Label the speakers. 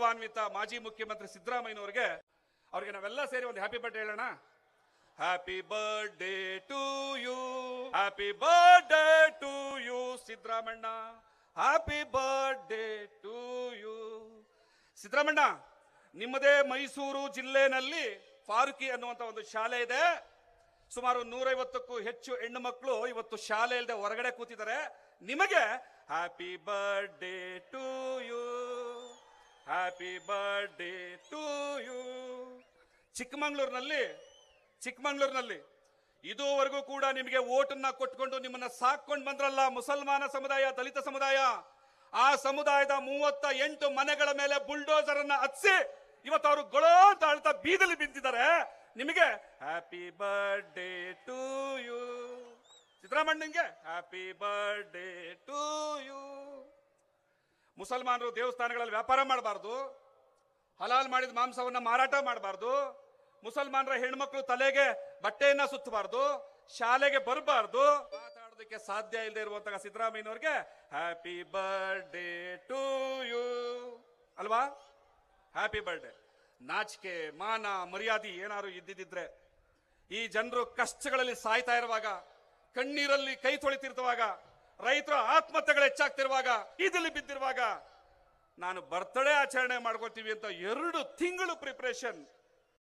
Speaker 1: ಗೌರವಾನ್ವಿತ ಮಾಜಿ ಮುಖ್ಯಮಂತ್ರಿ ಸಿದ್ದರಾಮಯ್ಯನವ್ರಿಗೆ ಅವರಿಗೆ ನಾವೆಲ್ಲ ಸೇರಿ ಒಂದು ಹ್ಯಾಪಿ ಬರ್ಡೇ ಹೇಳೋಣ happy birthday to you happy birthday to you Siddaramanna happy birthday to you Siddaramanna ನಿಮ್ಮದೇ ಮೈಸೂರು ಜಿಲ್ಲೆನಲ್ಲಿ ಫಾರುಕಿ ಅನ್ನುವಂತ ಒಂದು ಶಾಲೆ ಇದೆ ಸುಮಾರು ನೂರೈವತ್ತಕ್ಕೂ ಹೆಚ್ಚು ಹೆಣ್ಣು ಮಕ್ಕಳು ಇವತ್ತು ಶಾಲೆ ಇಲ್ಲದೆ ಹೊರಗಡೆ ಕೂತಿದ್ದಾರೆ ನಿಮಗೆ happy birthday to you happy birthday to you ಚಿಕ್ಕಮಂಗ್ಳೂರಿನಲ್ಲಿ ಚಿಕ್ಕಮಂಗ್ಳೂರಿನಲ್ಲಿ ಇದುವರೆಗೂ ಕೂಡ ನಿಮಗೆ ಓಟನ್ನ ಕೊಟ್ಕೊಂಡು ನಿಮ್ಮನ್ನ ಸಾಕೊಂಡು ಬಂದ್ರಲ್ಲ ಮುಸಲ್ಮಾನ ಸಮುದಾಯ ದಲಿತ ಸಮುದಾಯ ಆ ಸಮುದಾಯದ ಮೂವತ್ತ ಎಂಟು ಮನೆಗಳ ಮೇಲೆ ಬುಲ್ಡೋಸರ್ ಅನ್ನ ಹತ್ಸಿ ಇವತ್ತು ಅವರು ಗೊಳೋ ಅಂತ ಅಳ್ತಾ ಬೀದಲಿ ಬಿದ್ದಿದ್ದಾರೆ ನಿಮಗೆ ಹ್ಯಾಪಿ ಬರ್ಡೇ ಟು ಯು ಸಿದ್ದರಾಮಣ್ಣಂಗೆ ಹ್ಯಾಪಿ ಬರ್ಡೇ ಮುಸಲ್ಮಾನರು ದೇವಸ್ಥಾನಗಳಲ್ಲಿ ವ್ಯಾಪಾರ ಮಾಡಬಾರ್ದು ಹಲಾಲ್ ಮಾಡಿದ ಮಾಂಸವನ್ನು ಮಾರಾಟ ಮಾಡಬಾರ್ದು ಮುಸಲ್ಮಾನರ ಹೆಣ್ಮಕ್ಳು ತಲೆಗೆ ಬಟ್ಟೆಯನ್ನ ಸುತ್ತಬಾರ್ದು ಶಾಲೆಗೆ ಬರಬಾರ್ದು ಮಾತಾಡೋದಕ್ಕೆ ಸಾಧ್ಯ ಇಲ್ಲದೆ ಇರುವಂತಹ ಸಿದ್ದರಾಮಯ್ಯನವ್ರಿಗೆ ಹ್ಯಾಪಿ ಬರ್ಡೇ ಟು ಯು ಅಲ್ವಾ ಹ್ಯಾಪಿ ಬರ್ಡೇ ನಾಚಿಕೆ ಮಾನ ಮರ್ಯಾದೆ ಏನಾದ್ರು ಇದ್ದಿದ್ರೆ ಈ ಜನರು ಕಷ್ಟಗಳಲ್ಲಿ ಸಾಯ್ತಾ ಇರುವಾಗ ಕಣ್ಣೀರಲ್ಲಿ ಕೈ ತೊಳಿತಿರ್ತವಾಗ ರೈತರ ಆತ್ಮಹತ್ಯೆಗಳು ಹೆಚ್ಚಾಗ್ತಿರುವಾಗ ಇದಲ್ಲಿ ಬಿದ್ದಿರುವಾಗ ನಾನು ಬರ್ತಡೇ ಆಚರಣೆ ಮಾಡ್ಕೋತೀವಿ ಅಂತ ಎರಡು ತಿಂಗಳು ಪ್ರಿಪ್ರೇಷನ್